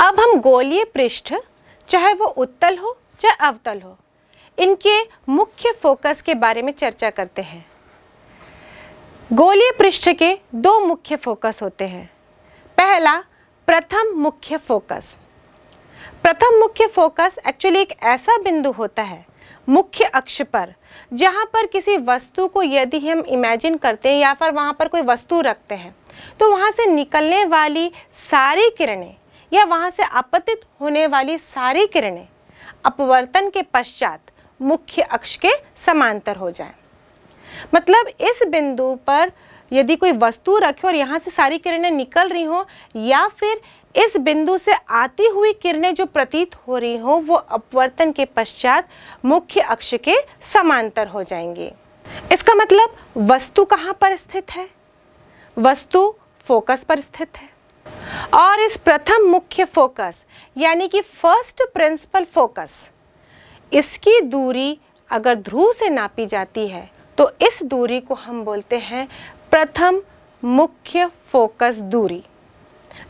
अब हम गोलीय पृष्ठ चाहे वो उत्तल हो चाहे अवतल हो इनके मुख्य फोकस के बारे में चर्चा करते हैं गोलीय पृष्ठ के दो मुख्य फोकस होते हैं पहला प्रथम मुख्य फोकस प्रथम मुख्य फोकस एक्चुअली एक ऐसा बिंदु होता है मुख्य अक्ष पर जहाँ पर किसी वस्तु को यदि हम इमेजिन करते हैं या फिर वहाँ पर कोई वस्तु रखते हैं तो वहाँ से निकलने वाली सारी किरणें या वहाँ से आपतित होने वाली सारी किरणें अपवर्तन के पश्चात मुख्य अक्ष के समांतर हो जाए मतलब इस बिंदु पर यदि कोई वस्तु रखे और यहाँ से सारी किरणें निकल रही हों या फिर इस बिंदु से आती हुई किरणें जो प्रतीत हो रही हों वो अपवर्तन के पश्चात मुख्य अक्ष के समांतर हो जाएंगी इसका मतलब वस्तु कहाँ पर स्थित है वस्तु फोकस पर स्थित है और इस प्रथम मुख्य फोकस यानी कि फर्स्ट प्रिंसिपल फोकस इसकी दूरी अगर ध्रुव से नापी जाती है तो इस दूरी को हम बोलते हैं प्रथम मुख्य फोकस दूरी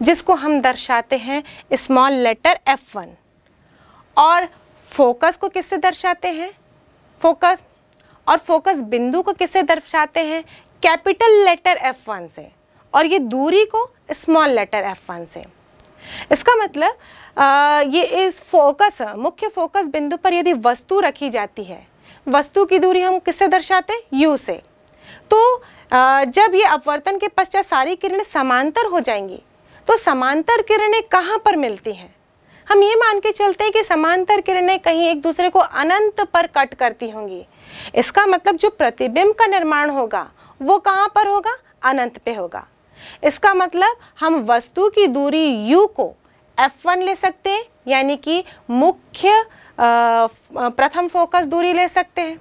जिसको हम दर्शाते हैं स्मॉल लेटर F1 और फोकस को किससे दर्शाते हैं फोकस और फोकस बिंदु को किससे दर्शाते हैं कैपिटल लेटर F1 से और ये दूरी को स्मॉल लेटर वन से इसका मतलब आ, ये इस फोकस मुख्य फोकस बिंदु पर यदि वस्तु रखी जाती है वस्तु की दूरी हम किससे दर्शाते हैं यू से तो आ, जब ये अपवर्तन के पश्चात सारी किरणें समांतर हो जाएंगी तो समांतर किरणें कहाँ पर मिलती हैं हम ये मान के चलते हैं कि समांतर किरणें कहीं एक दूसरे को अनंत पर कट करती होंगी इसका मतलब जो प्रतिबिंब का निर्माण होगा वो कहाँ पर होगा अनंत पे होगा इसका मतलब हम वस्तु की दूरी u को f1 ले सकते हैं यानी कि मुख्य प्रथम फोकस दूरी ले सकते हैं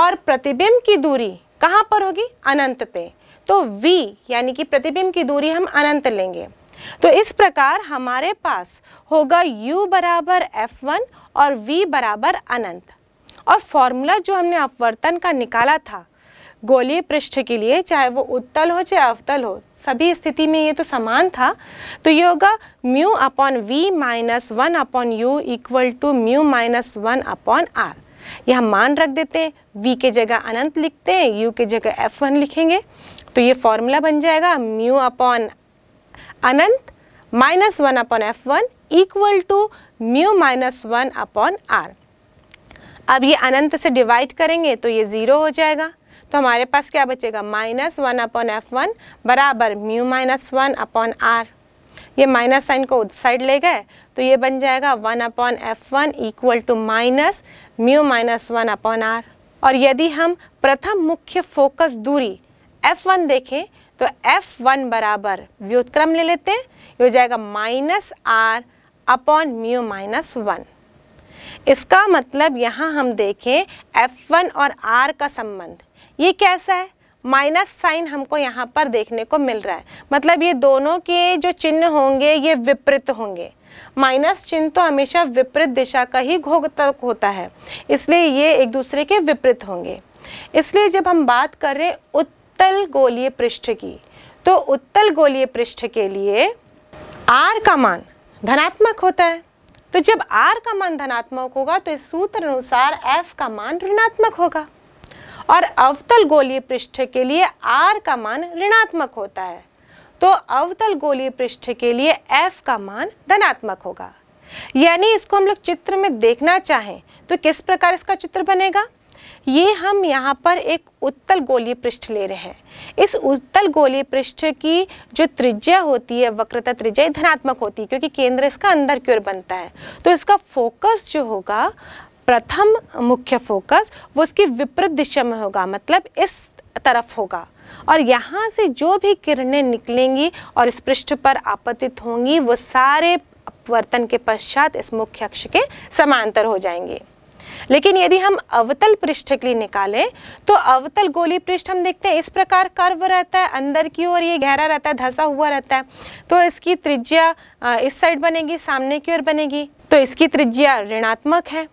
और प्रतिबिंब की दूरी कहाँ पर होगी अनंत पे तो v यानी कि प्रतिबिंब की दूरी हम अनंत लेंगे तो इस प्रकार हमारे पास होगा u बराबर एफ और v बराबर अनंत और फॉर्मूला जो हमने अपवर्तन का निकाला था गोलीय पृष्ठ के लिए चाहे वो उत्तल हो चाहे अवतल हो सभी स्थिति में ये तो समान था तो ये होगा mu upon we minus one upon you equal to mu minus one upon R यह मान रख देते हैं वी के जगह अनंत लिखते हैं यू के जगह एफ वन लिखेंगे तो ये फॉर्मूला बन जाएगा म्यू अपॉन अनंत minus one upon F one equal to mu minus one upon R अब ये अनंत से डिवाइड करेंगे तो ये ज़ीरो हो जाएगा तो हमारे पास क्या बचेगा minus one upon F one बराबर mu minus one upon R ये माइनस साइन को साइड ले गए तो ये बन जाएगा one upon F one equal to minus mu minus one upon R और यदि हम प्रथम मुख्य फोकस दूरी एफ वन देखें तो एफ वन बराबर व्युत्क्रम ले लेते हैं ये हो जाएगा minus R upon mu minus one इसका मतलब यहाँ हम देखें F1 और R का संबंध ये कैसा है माइनस साइन हमको यहाँ पर देखने को मिल रहा है मतलब ये दोनों के जो चिन्ह होंगे ये विपरीत होंगे माइनस चिन्ह तो हमेशा विपरीत दिशा का ही घोग तक होता है इसलिए ये एक दूसरे के विपरीत होंगे इसलिए जब हम बात करें उत्तल गोलीय पृष्ठ की तो उत्तल गोलीय पृष्ठ के लिए आर का मान धनात्मक होता है तो जब आर का मान धनात्मक होगा तो इस सूत्र अनुसार एफ का मान ऋणात्मक होगा और अवतल गोलीय पृष्ठ के लिए आर का मान ऋणात्मक होता है तो अवतल गोलीय पृष्ठ के लिए एफ का मान धनात्मक होगा यानी इसको हम लोग चित्र में देखना चाहें तो किस प्रकार इसका चित्र बनेगा ये हम यहाँ पर एक उत्तल गोलीय पृष्ठ ले रहे हैं इस उत्तल गोलीय पृष्ठ की जो त्रिज्या होती है वक्रता त्रिज्या धनात्मक होती है क्योंकि केंद्र इसका अंदर की ओर बनता है तो इसका फोकस जो होगा प्रथम मुख्य फोकस वो उसकी विपरीत दिशा में होगा मतलब इस तरफ होगा और यहाँ से जो भी किरणें निकलेंगी और इस पृष्ठ पर आपतित होंगी वो सारे अपवर्तन के पश्चात इस मुख्य अक्ष के समांतर हो जाएंगे लेकिन यदि हम अवतल पृष्ठ के लिए निकालें तो अवतल गोली पृष्ठ हम देखते हैं इस प्रकार कर्व रहता है अंदर की ओर ये गहरा रहता है धंसा हुआ रहता है तो इसकी त्रिज्या इस साइड बनेगी सामने की ओर बनेगी तो इसकी त्रिज्या ऋणात्मक है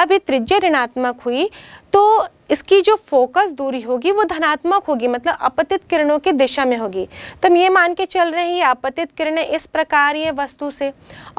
अभी ये त्रिज्य ऋणात्मक हुई तो इसकी जो फोकस दूरी होगी वो धनात्मक होगी मतलब अपतित किरणों की दिशा में होगी तो हम ये मान के चल रहे हैं ये आपतित किरणें इस प्रकार ये वस्तु से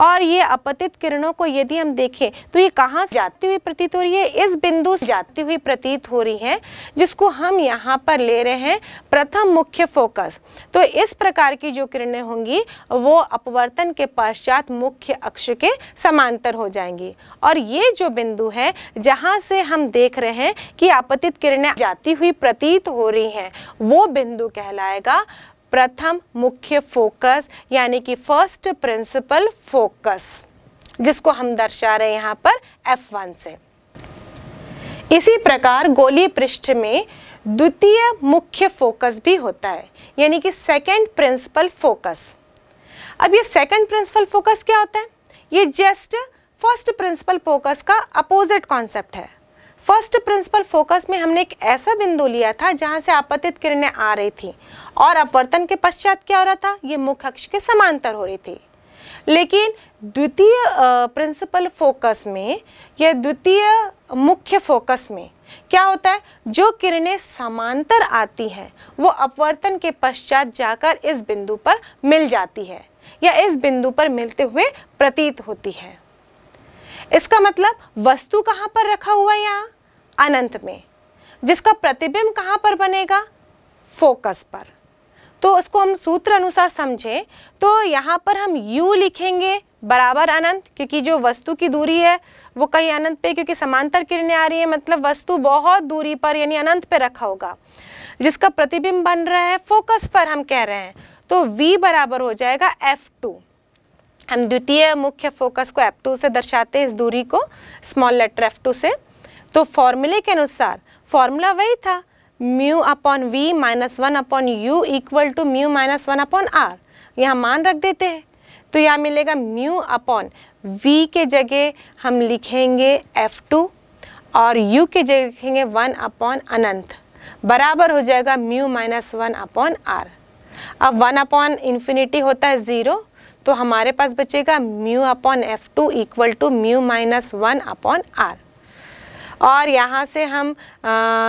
और ये अपतित किरणों को यदि हम देखें तो ये कहाँ से जाती हुई प्रतीत हो रही है इस बिंदु से जाती हुई प्रतीत हो रही है जिसको हम यहाँ पर ले रहे हैं प्रथम मुख्य फोकस तो इस प्रकार की जो किरणें होंगी वो अपवर्तन के पश्चात मुख्य अक्ष के समांतर हो जाएंगी और ये जो बिंदु है जहाँ से हम देख रहे हैं है कि आपतित किरणें जाती हुई प्रतीत हो रही हैं वो बिंदु कहलाएगा प्रथम मुख्य फोकस यानी कि फर्स्ट प्रिंसिपल फोकस जिसको हम दर्शा रहे हैं यहाँ पर F1 से इसी प्रकार गोली पृष्ठ में द्वितीय मुख्य फोकस भी होता है यानी कि सेकंड प्रिंसिपल फोकस अब ये सेकंड प्रिंसिपल फोकस क्या होता है ये जस्ट फर्स्ट प्रिंसिपल फोकस का अपोजिट कॉन्सेप्ट है फर्स्ट प्रिंसिपल फोकस में हमने एक ऐसा बिंदु लिया था जहां से आपतित किरणें आ रही थी और अपवर्तन के पश्चात क्या हो रहा था ये मुख्य अक्ष के समांतर हो रही थी लेकिन द्वितीय प्रिंसिपल फोकस में या द्वितीय मुख्य फोकस में क्या होता है जो किरणें समांतर आती हैं वो अपवर्तन के पश्चात जाकर इस बिंदु पर मिल जाती है या इस बिंदु पर मिलते हुए प्रतीत होती है इसका मतलब वस्तु कहाँ पर रखा हुआ है यहाँ अनंत में जिसका प्रतिबिंब कहाँ पर बनेगा फोकस पर तो उसको हम सूत्र अनुसार समझें तो यहाँ पर हम u लिखेंगे बराबर अनंत क्योंकि जो वस्तु की दूरी है वो कहीं अनंत पे क्योंकि समांतर किरणें आ रही है मतलब वस्तु बहुत दूरी पर यानी अनंत पे रखा होगा जिसका प्रतिबिंब बन रहा है फोकस पर हम कह रहे हैं तो v बराबर हो जाएगा f2 हम द्वितीय मुख्य फोकस को f2 से दर्शाते हैं इस दूरी को स्मॉल लेटर एफ से तो फॉर्मूले के अनुसार फॉर्मूला वही था mu upon we minus one upon you equal to mu minus one upon R यहाँ मान रख देते हैं तो यहाँ मिलेगा म्यू अपॉन वी के जगह हम लिखेंगे एफ टू और यू के जगह लिखेंगे वन अपॉन अनंत बराबर हो जाएगा mu minus one upon R अब वन अपॉन इन्फिनिटी होता है ज़ीरो तो हमारे पास बचेगा mu upon F two equal to mu minus one upon R और यहाँ से हम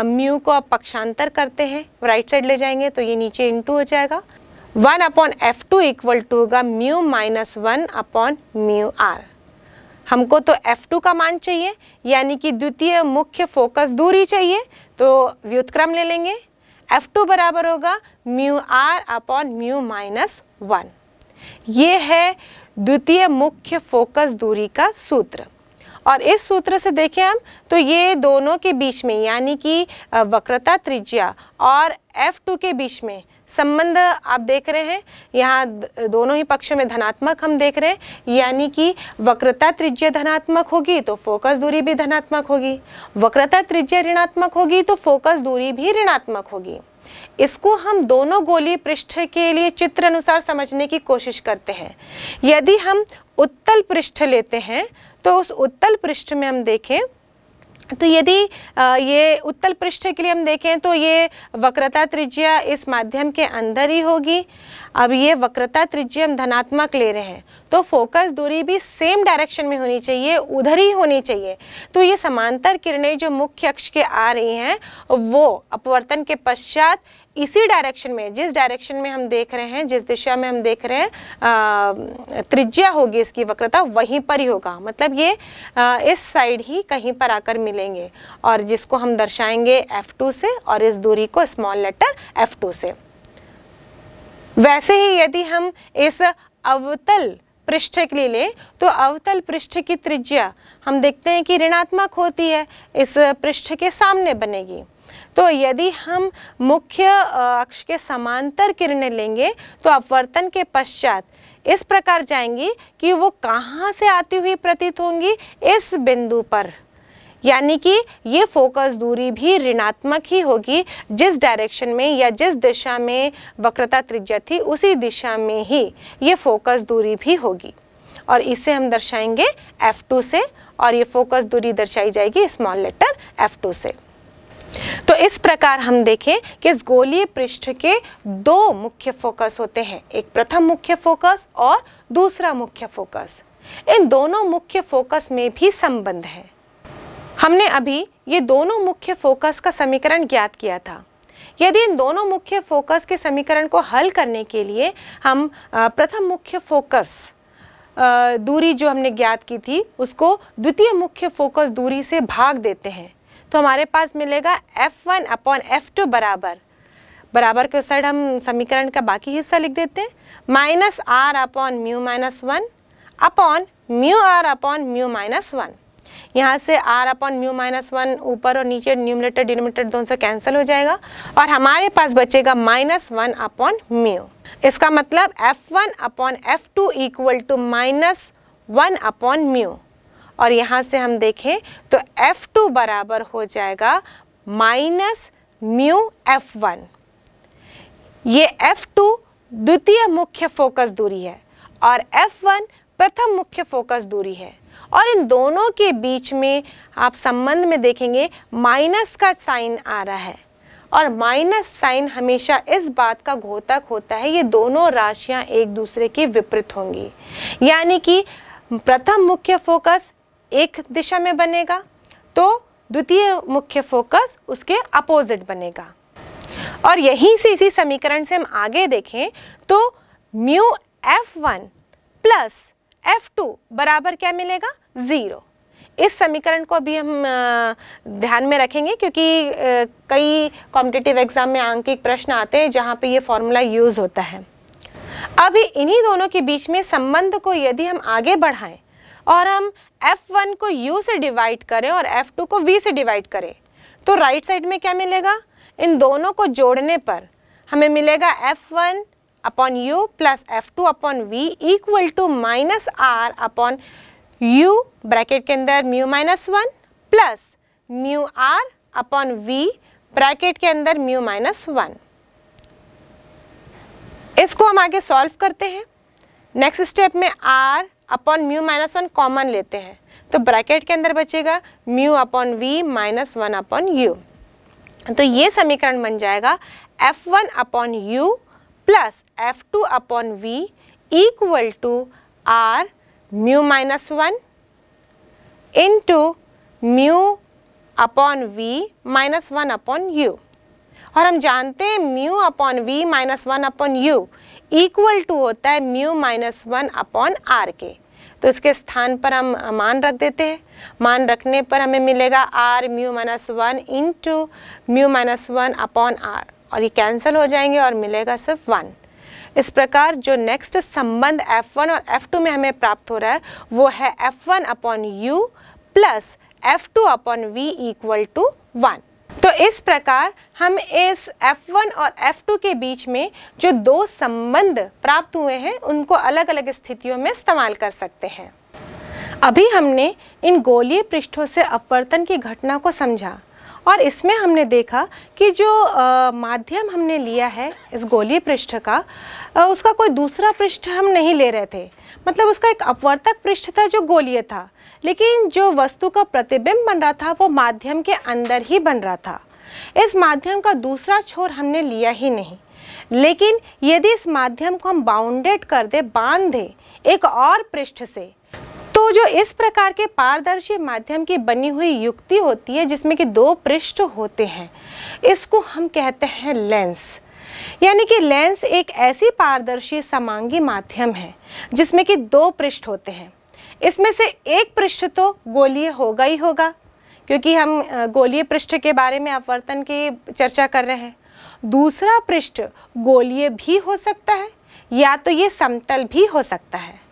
म्यू को अब पक्षांतर करते हैं राइट साइड ले जाएंगे तो ये नीचे इनटू हो जाएगा one upon F two equal to होगा mu minus one upon mu R हमको तो F2 का मान चाहिए यानी कि द्वितीय मुख्य फोकस दूरी चाहिए तो व्युतक्रम ले लेंगे F2 बराबर होगा mu R upon mu minus one ये है द्वितीय मुख्य फोकस दूरी का सूत्र और इस सूत्र से देखें हम तो ये दोनों के बीच में यानी कि वक्रता त्रिज्या और F2 के बीच में संबंध आप देख रहे हैं यहाँ दोनों ही पक्षों में धनात्मक हम देख रहे हैं यानी कि वक्रता त्रिज्या धनात्मक होगी तो फोकस दूरी भी धनात्मक होगी वक्रता त्रिज्या ऋणात्मक होगी तो फोकस दूरी भी ऋणात्मक होगी इसको हम दोनों गोली पृष्ठ के लिए चित्र अनुसार समझने की कोशिश करते हैं यदि हम उत्तल पृष्ठ लेते हैं तो उस उत्तल पृष्ठ में हम देखें तो यदि ये उत्तल पृष्ठ के लिए हम देखें तो ये वक्रता त्रिज्या इस माध्यम के अंदर ही होगी अब ये वक्रता त्रिज्या हम धनात्मक ले रहे हैं तो फोकस दूरी भी सेम डायरेक्शन में होनी चाहिए उधर ही होनी चाहिए तो ये समांतर किरणें जो मुख्य अक्ष के आ रही हैं वो अपवर्तन के पश्चात इसी डायरेक्शन में जिस डायरेक्शन में हम देख रहे हैं जिस दिशा में हम देख रहे हैं त्रिज्या होगी इसकी वक्रता वहीं पर ही होगा मतलब ये आ, इस साइड ही कहीं पर आकर मिलेंगे और जिसको हम दर्शाएंगे F2 से और इस दूरी को स्मॉल लेटर F2 से वैसे ही यदि हम इस अवतल पृष्ठ के लिए लें तो अवतल पृष्ठ की त्रिज्या हम देखते हैं कि ऋणात्मक होती है इस पृष्ठ के सामने बनेगी तो यदि हम मुख्य अक्ष के समांतर किरणें लेंगे तो अपवर्तन के पश्चात इस प्रकार जाएंगी कि वो कहाँ से आती हुई प्रतीत होंगी इस बिंदु पर यानी कि ये फोकस दूरी भी ऋणात्मक ही होगी जिस डायरेक्शन में या जिस दिशा में वक्रता त्रिज्या थी उसी दिशा में ही ये फोकस दूरी भी होगी और इसे हम दर्शाएंगे F2 से और ये फोकस दूरी दर्शाई जाएगी स्मॉल लेटर F2 से तो इस प्रकार हम देखें कि इस गोलीय पृष्ठ के दो मुख्य फोकस होते हैं एक प्रथम मुख्य फोकस और दूसरा मुख्य फोकस इन दोनों मुख्य फोकस में भी संबंध है हमने अभी ये दोनों मुख्य फोकस का समीकरण ज्ञात किया था यदि इन दोनों मुख्य फोकस के समीकरण को हल करने के लिए हम प्रथम मुख्य फोकस दूरी जो हमने ज्ञात की थी उसको द्वितीय मुख्य फोकस दूरी से भाग देते हैं तो हमारे पास मिलेगा F one upon F two बराबर बराबर के साइड हम समीकरण का बाकी हिस्सा लिख देते हैं minus R upon mu minus one upon mu R upon mu minus one यहाँ से R upon mu minus one ऊपर और नीचे न्यूमिनेटर डिनोमिनेटर दोनों से कैंसिल हो जाएगा और हमारे पास बचेगा माइनस वन अपॉन म्यू इसका मतलब F one upon F two equal to minus one upon mu और यहाँ से हम देखें तो F2 बराबर हो जाएगा माइनस म्यू F1 ये F2 द्वितीय मुख्य फोकस दूरी है और F1 प्रथम मुख्य फोकस दूरी है और इन दोनों के बीच में आप संबंध में देखेंगे माइनस का साइन आ रहा है और माइनस साइन हमेशा इस बात का घोतक होता है ये दोनों राशियां एक दूसरे के विपरीत होंगी यानी कि प्रथम मुख्य फोकस एक दिशा में बनेगा तो द्वितीय मुख्य फोकस उसके अपोजिट बनेगा और यहीं से इसी समीकरण से हम आगे देखें तो mu F one plus F two बराबर क्या मिलेगा ज़ीरो इस समीकरण को भी हम ध्यान में रखेंगे क्योंकि कई कॉम्पिटिटिव एग्ज़ाम में आंकिक प्रश्न आते हैं जहाँ पे ये फॉर्मूला यूज़ होता है अभी इन्हीं दोनों के बीच में संबंध को यदि हम आगे बढ़ाएं और हम F1 को U से डिवाइड करें और F2 को V से डिवाइड करें तो राइट साइड में क्या मिलेगा इन दोनों को जोड़ने पर हमें मिलेगा F1 one upon U plus F two upon V equal to minus R upon U bracket के अंदर mu minus one plus mu R upon V bracket के अंदर म्यू माइनस वन इसको हम आगे सॉल्व करते हैं नेक्स्ट स्टेप में R upon mu minus one common लेते हैं तो ब्रैकेट के अंदर बचेगा mu upon we minus one upon U तो ये समीकरण बन जाएगा F one upon U plus F two upon V equal to R mu minus one into mu upon we minus one upon U और हम जानते हैं mu upon we minus one upon you equal to होता है mu minus one upon R के तो इसके स्थान पर हम मान रख देते हैं मान रखने पर हमें मिलेगा R mu minus one into mu minus one upon R और ये कैंसिल हो जाएंगे और मिलेगा सिर्फ वन इस प्रकार जो नेक्स्ट संबंध F1 और F2 में हमें प्राप्त हो रहा है वो है F1 one upon U plus F two upon V equal to one तो इस प्रकार हम इस F1 और F2 के बीच में जो दो संबंध प्राप्त हुए हैं उनको अलग अलग स्थितियों में इस्तेमाल कर सकते हैं अभी हमने इन गोलीय पृष्ठों से अपवर्तन की घटना को समझा और इसमें हमने देखा कि जो आ, माध्यम हमने लिया है इस गोली पृष्ठ का आ, उसका कोई दूसरा पृष्ठ हम नहीं ले रहे थे मतलब उसका एक अपवर्तक पृष्ठ था जो गोलीय था लेकिन जो वस्तु का प्रतिबिंब बन रहा था वो माध्यम के अंदर ही बन रहा था इस माध्यम का दूसरा छोर हमने लिया ही नहीं लेकिन यदि इस माध्यम को हम बाउंडेड कर दे बांध दें एक और पृष्ठ से जो इस प्रकार के पारदर्शी माध्यम की बनी हुई युक्ति होती है जिसमें कि दो पृष्ठ होते हैं इसको हम कहते हैं लेंस यानी कि लेंस एक ऐसी पारदर्शी समांगी माध्यम है जिसमें कि दो पृष्ठ होते हैं इसमें से एक पृष्ठ तो गोलीय होगा ही होगा क्योंकि हम गोलीय पृष्ठ के बारे में अपवर्तन की चर्चा कर रहे हैं दूसरा पृष्ठ गोलीय भी हो सकता है या तो ये समतल भी हो सकता है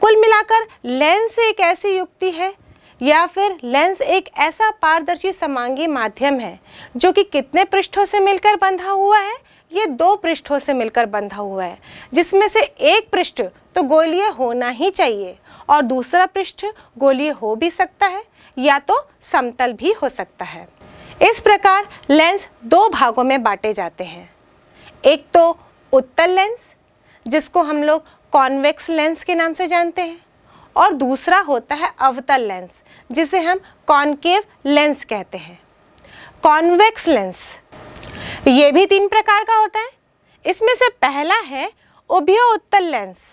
कुल मिलाकर लेंस एक ऐसी युक्ति है या फिर लेंस एक ऐसा पारदर्शी समांगी माध्यम है जो कि कितने पृष्ठों से मिलकर बंधा हुआ है ये दो पृष्ठों से मिलकर बंधा हुआ है जिसमें से एक पृष्ठ तो गोलीय होना ही चाहिए और दूसरा पृष्ठ गोलीय हो भी सकता है या तो समतल भी हो सकता है इस प्रकार लेंस दो भागों में बांटे जाते हैं एक तो उत्तल लेंस जिसको हम लोग कॉन्वेक्स लेंस के नाम से जानते हैं और दूसरा होता है अवतल लेंस जिसे हम कॉन्केव लेंस कहते हैं कॉन्वेक्स लेंस ये भी तीन प्रकार का होता है इसमें से पहला है उभय उत्तल लेंस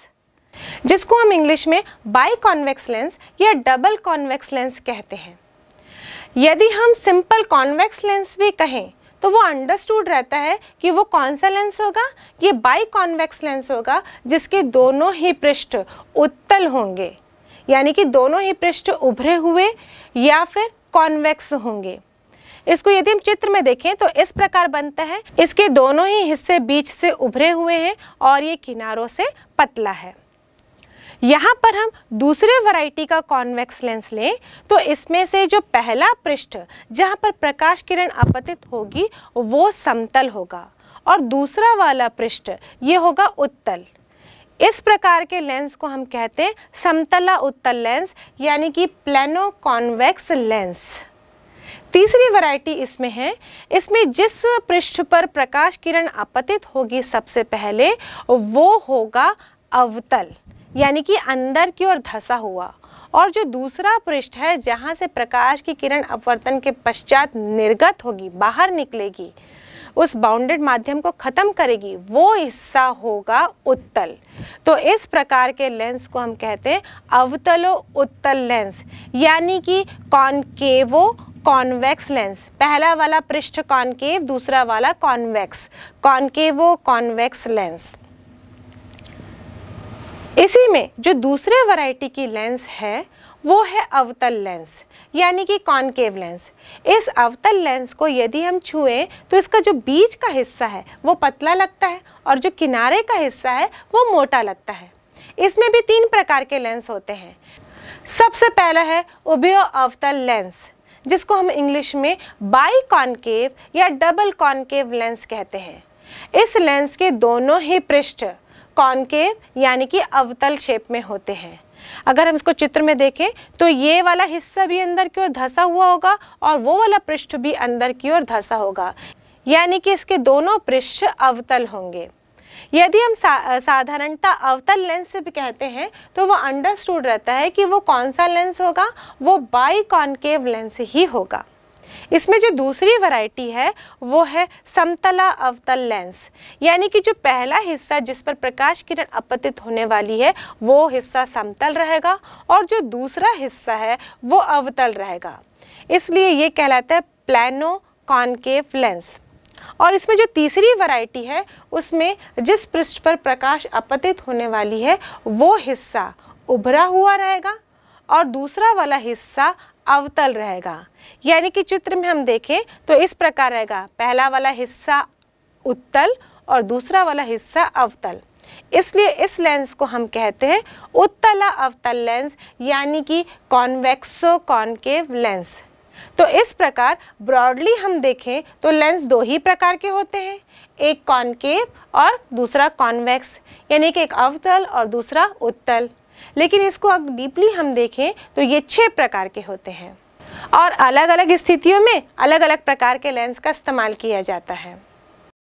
जिसको हम इंग्लिश में बाई कॉन्वेक्स लेंस या डबल कॉन्वेक्स लेंस कहते हैं यदि हम सिंपल कॉन्वेक्स लेंस भी कहें तो वो अंडरस्टूड रहता है कि वो कौन सा लेंस होगा ये बाई कॉन्वेक्स लेंस होगा जिसके दोनों ही पृष्ठ उत्तल होंगे यानी कि दोनों ही पृष्ठ उभरे हुए या फिर कॉन्वेक्स होंगे इसको यदि हम चित्र में देखें तो इस प्रकार बनता है इसके दोनों ही हिस्से बीच से उभरे हुए हैं और ये किनारों से पतला है यहाँ पर हम दूसरे वैरायटी का कॉन्वेक्स लेंस लें तो इसमें से जो पहला पृष्ठ जहाँ पर प्रकाश किरण आपतित होगी वो समतल होगा और दूसरा वाला पृष्ठ ये होगा उत्तल इस प्रकार के लेंस को हम कहते हैं समतला उत्तल लेंस यानी कि प्लेनो कॉन्वेक्स लेंस तीसरी वैरायटी इसमें है इसमें जिस पृष्ठ पर प्रकाश किरण आपतित होगी सबसे पहले वो होगा अवतल यानी कि अंदर की ओर धसा हुआ और जो दूसरा पृष्ठ है जहाँ से प्रकाश की किरण अपवर्तन के पश्चात निर्गत होगी बाहर निकलेगी उस बाउंडेड माध्यम को ख़त्म करेगी वो हिस्सा होगा उत्तल तो इस प्रकार के लेंस को हम कहते हैं अवतलो उत्तल लेंस यानी कि कॉनकेवो कॉन्वेक्स लेंस पहला वाला पृष्ठ कॉनकेव दूसरा वाला कॉन्वेक्स कॉनकेवो कॉन्वेक्स लेंस इसी में जो दूसरे वैरायटी की लेंस है वो है अवतल लेंस यानी कि कॉन्केव लेंस इस अवतल लेंस को यदि हम छुएं तो इसका जो बीच का हिस्सा है वो पतला लगता है और जो किनारे का हिस्सा है वो मोटा लगता है इसमें भी तीन प्रकार के लेंस होते हैं सबसे पहला है उभयो अवतल लेंस जिसको हम इंग्लिश में बाई कॉन्केव या डबल कॉन्केव लेंस कहते हैं इस लेंस के दोनों ही पृष्ठ कॉनकेव यानी कि अवतल शेप में होते हैं अगर हम इसको चित्र में देखें तो ये वाला हिस्सा भी अंदर की ओर धंसा हुआ होगा और वो वाला पृष्ठ भी अंदर की ओर धंसा होगा यानी कि इसके दोनों पृष्ठ अवतल होंगे यदि हम सा, साधारणता अवतल लेंस से भी कहते हैं तो वो अंडरस्टूड रहता है कि वो कौन सा लेंस होगा वो बाई कॉन्केव लेंस ही होगा इसमें जो दूसरी वैरायटी है वो है समतला अवतल लेंस यानी कि जो पहला हिस्सा जिस पर प्रकाश किरण अपतित होने वाली है वो हिस्सा समतल रहेगा और जो दूसरा हिस्सा है वो अवतल रहेगा इसलिए ये कहलाता है प्लानो कॉन्केव लेंस और इसमें जो तीसरी वैरायटी है उसमें जिस पृष्ठ पर प्रकाश अपतित होने वाली है वो हिस्सा उभरा हुआ रहेगा और दूसरा वाला हिस्सा अवतल रहेगा यानी कि चित्र में हम देखें तो इस प्रकार रहेगा पहला वाला हिस्सा उत्तल और दूसरा वाला हिस्सा अवतल इसलिए इस लेंस को हम कहते हैं उत्तला अवतल लेंस यानी कि कॉन्वेक्सो कॉन्केव लेंस तो इस प्रकार ब्रॉडली हम देखें तो लेंस दो ही प्रकार के होते हैं एक कॉन्केव और दूसरा कॉन्वेक्स यानी कि एक अवतल और दूसरा उत्तल लेकिन इसको अगर डीपली हम देखें तो ये छः प्रकार के होते हैं और अलग अलग स्थितियों में अलग अलग प्रकार के लेंस का इस्तेमाल किया जाता है